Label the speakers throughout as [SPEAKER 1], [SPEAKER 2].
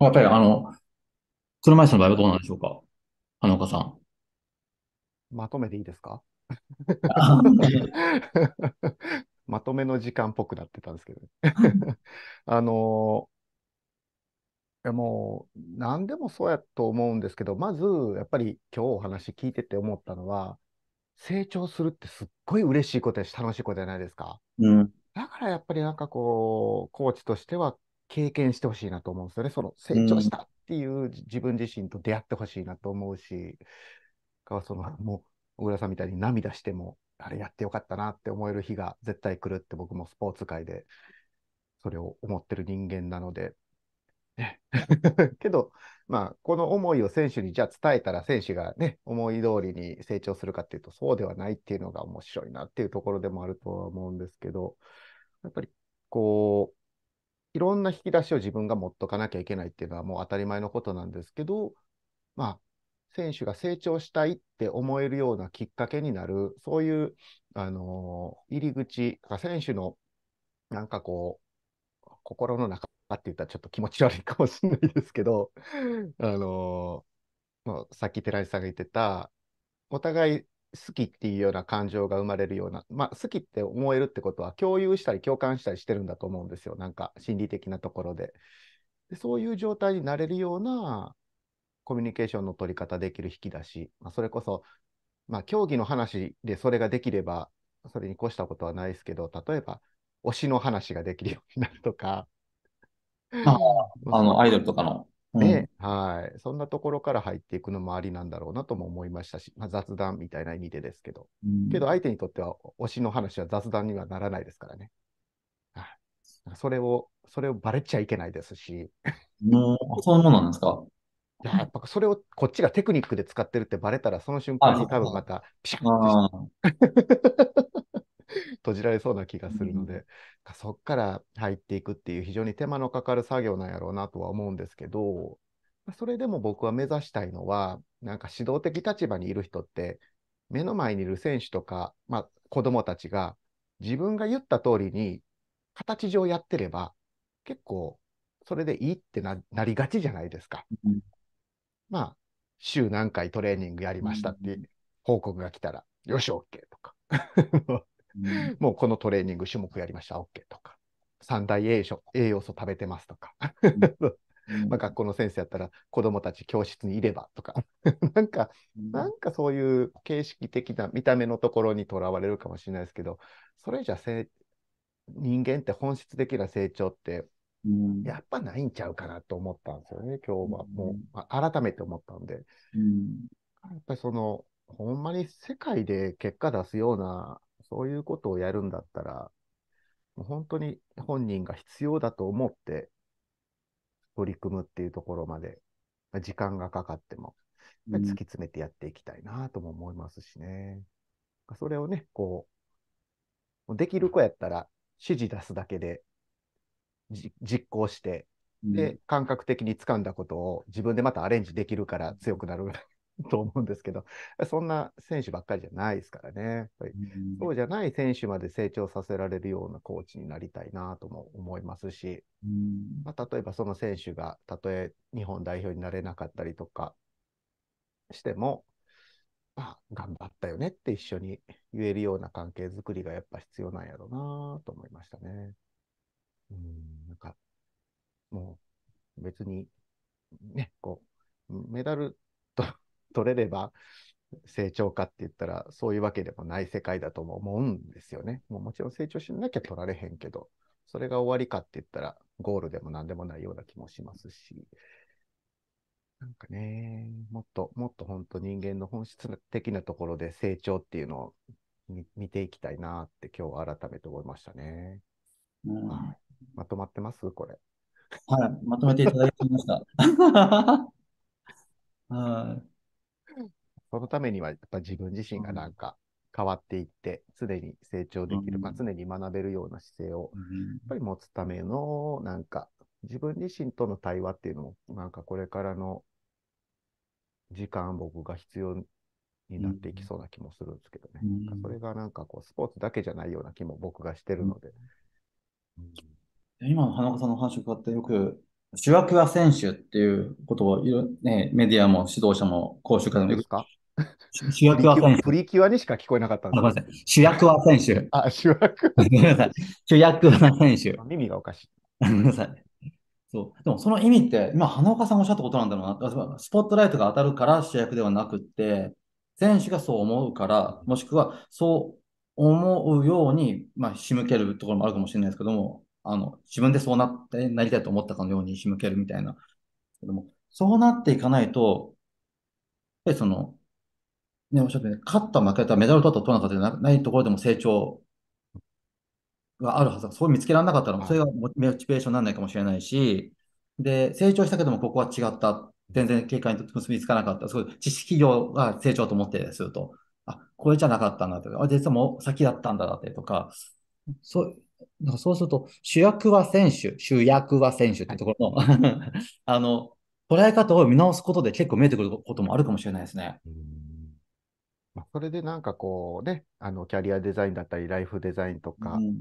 [SPEAKER 1] やっぱりあの、車椅子の場合はどうなんでしょうか花岡さん。
[SPEAKER 2] まとめていいですか まとめの時間っぽくなってたんですけど、ね、あのいやもう何でもそうやと思うんですけど、まずやっぱり今日お話聞いてて思ったのは、成長するってすっごい嬉しいことやし楽しいことじゃないですか。うん、だからやっぱりなんかこう、コーチとしては経験してほしいなと思うんですよね。その成長したっていう自分自身と出会ってほしいなと思うし、うん、そのもう小倉さんみたいに涙しても、あれやってよかったなって思える日が絶対来るって僕もスポーツ界でそれを思ってる人間なので、ね、けど、まあ、この思いを選手にじゃあ伝えたら選手がね、思い通りに成長するかっていうと、そうではないっていうのが面白いなっていうところでもあるとは思うんですけど、やっぱりこう、ろんな引き出しを自分が持っとかなきゃいけないっていうのはもう当たり前のことなんですけど、まあ、選手が成長したいって思えるようなきっかけになる、そういう、あのー、入り口、選手のなんかこう、心の中って言ったらちょっと気持ち悪いかもしれないですけど、あのー、さっき寺井さんが言ってた、お互い好きっていうような感情が生まれるような、まあ、好きって思えるってことは共有したり共感したりしてるんだと思うんですよなんか心理的なところででそういう状態になれるようなコミュニケーションの取り方できる引き出し、まあ、それこそ、まあ、競技の話でそれができればそれに越したことはないですけど例えば推しの話ができるようになるとか
[SPEAKER 1] ああ のアイドルとかの
[SPEAKER 2] ね、うん、はい。そんなところから入っていくのもありなんだろうなとも思いましたし、まあ、雑談みたいな意味でですけど、うん、けど相手にとっては推しの話は雑談にはならないですからね。はい。それを、それをばれちゃいけないですし。もう、そういうものなんですかいや、やっぱそれをこっちがテクニックで使ってるってばれたら、その瞬間に多分またピシャッとて。閉じられそうな気がするので、うん、そっから入っていくっていう非常に手間のかかる作業なんやろうなとは思うんですけど、それでも僕は目指したいのは、なんか指導的立場にいる人って、目の前にいる選手とか、まあ、子供たちが自分が言った通りに形上やってれば、結構それでいいってなりがちじゃないですか。うん、まあ、週何回トレーニングやりましたって報告が来たら、よし、OK とか もうこのトレーニング種目やりました、OK とか、三大栄養栄養素食べてますとか、まあ学校の先生やったら子どもたち教室にいればとか、なんか、なんかそういう形式的な見た目のところにとらわれるかもしれないですけど、それじゃ人間って本質的な成長って、やっぱないんちゃうかなと思ったんですよね、今日は。もう、まあ、改めて思ったんで。やっぱりその、ほんまに世界で結果出すようなそういうことをやるんだったら、もう本当に本人が必要だと思って取り組むっていうところまで、時間がかかっても、突き詰めてやっていきたいなとも思いますしね。うん、それをね、こう、できる子やったら指示出すだけで実行して、で、感覚的に掴んだことを自分でまたアレンジできるから強くなるぐらい。と思うんですけど、そんな選手ばっかりじゃないですからね。うん、そうじゃない選手まで成長させられるようなコーチになりたいなとも思いますし、うん、まあ、例えばその選手がたとえ日本代表になれなかったりとかしても、まあ、頑張ったよねって一緒に言えるような関係づくりがやっぱ必要なんやろうなと思いましたね。うん、なんか、もう別に、ね、こう、メダル取れれば成長かって言ったら、そういうわけでもない世界だとも思うんですよね。もうもちろん成長しなきゃ取られへんけど、それが終わりかって言ったら、ゴールでも何でもないような気もしますし、なんかね、もっともっと本当人間の本質的なところで成長っていうのを見ていきたいなって今日改めて思いましたね。うん、まとまってますこれ。はい、まとめていただきました。はいそのためには、やっぱ自分自身がなんか変わっていって、常に成長できる、まあ、常に学べるような姿勢を、やっぱり持つための、なんか、自分自身との対話っていうのも、なんかこれからの時間、僕が必要になっていきそうな気もするんですけどね。うん、それがなんかこう、スポーツだけじゃないような気も僕がしてるので。
[SPEAKER 1] うん、今の花子さんの話を伺ってよく、主役は選手っていうことをいね、メディアも指導者も講習会でもよく主役は選手。プリキュアにしか聞こえなかったんです。主役は選手。あ、主役。ごめんなさい。主役は選手。意味がおかしい。ごめんなさい。そう。でもその意味って、今、花岡さんおっしゃったことなんだろうな。スポットライトが当たるから主役ではなくて、選手がそう思うから、もしくはそう思うように、まあ、仕向けるところもあるかもしれないですけども、あの、自分でそうなって、なりたいと思ったかのように仕向けるみたいな。でも、そうなっていかないと、やっぱりその、ね、おっしゃって、ね、勝った、負けた、メダル取った、取らなかったないところでも成長があるはずだ。そう見つけられなかったら、それがモチベーションにならないかもしれないし、で、成長したけども、ここは違った。全然警戒に結びつかなかった。すごい知識業が成長と思ってすると、あ、これじゃなかったんだとか、あ、実はもう先だったんだなってとか、そう、なんかそうすると、主役は選手、主役は選手ってところの、はい、あの、捉え方を見直すことで結構見えてくることもあるかもしれないですね。うん
[SPEAKER 2] まあ、それでなんかこうね、あのキャリアデザインだったり、ライフデザインとか、うん、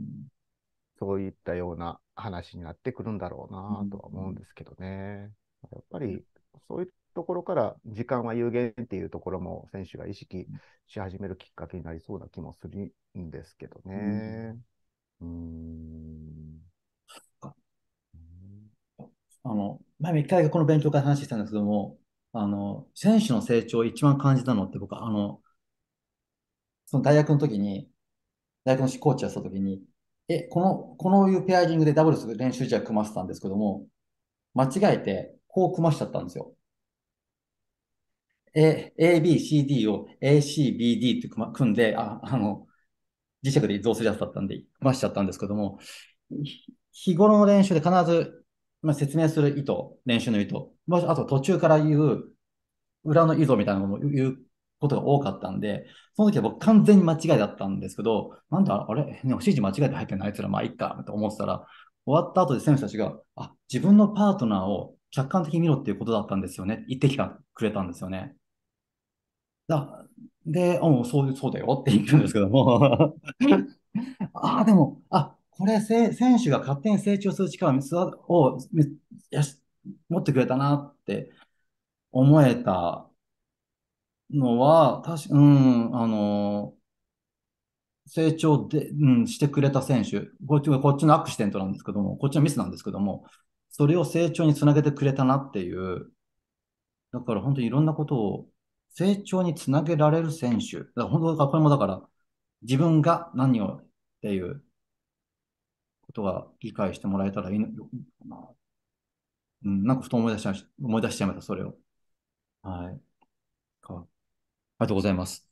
[SPEAKER 2] そういったような話になってくるんだろうなとは思うんですけどね。うん、やっぱりそういうところから時間は有限っていうところも選手が意識し始めるきっかけになりそうな気もするんですけどね。うん。うん
[SPEAKER 1] あの、前も一回この勉強会話したんですけども、あの、選手の成長を一番感じたのって僕、あの、その大学の時に、大学のコーチやった時に、え、この、このいうペアリングでダブルス練習試合組ませたんですけども、間違えて、こう組ましちゃったんですよ。A、A、B、C、D を A、C、B、D って組んで、あ、あの、磁石で移動するやつだったんで、組ましちゃったんですけども、日頃の練習で必ず、まあ、説明する意図、練習の意図、もしあと途中から言う裏の意図みたいなのも言うことが多かったんで、その時は僕完全に間違いだったんですけど、なんだ、あれ、ね、指示間違えて入ってなあいつら、まあいっか、と思ってたら、終わった後で選手たちが、あ、自分のパートナーを客観的に見ろっていうことだったんですよね。言ってきてくれたんですよね。だで、うん、そうそうだよって言ってるんですけども。ああ、でも、あ、これせ、選手が勝手に成長する力を持ってくれたなって思えたのは、たし、うん、あの、成長で、うん、してくれた選手、こっちこっちのアクシデントなんですけども、こっちのミスなんですけども、それを成長につなげてくれたなっていう、だから本当にいろんなことを成長につなげられる選手、だから本当これもだから、自分が何をっていうことが理解してもらえたらいいのかな。うん、なんかふと思い出しちゃいました、それを。はい。ありがとうございます。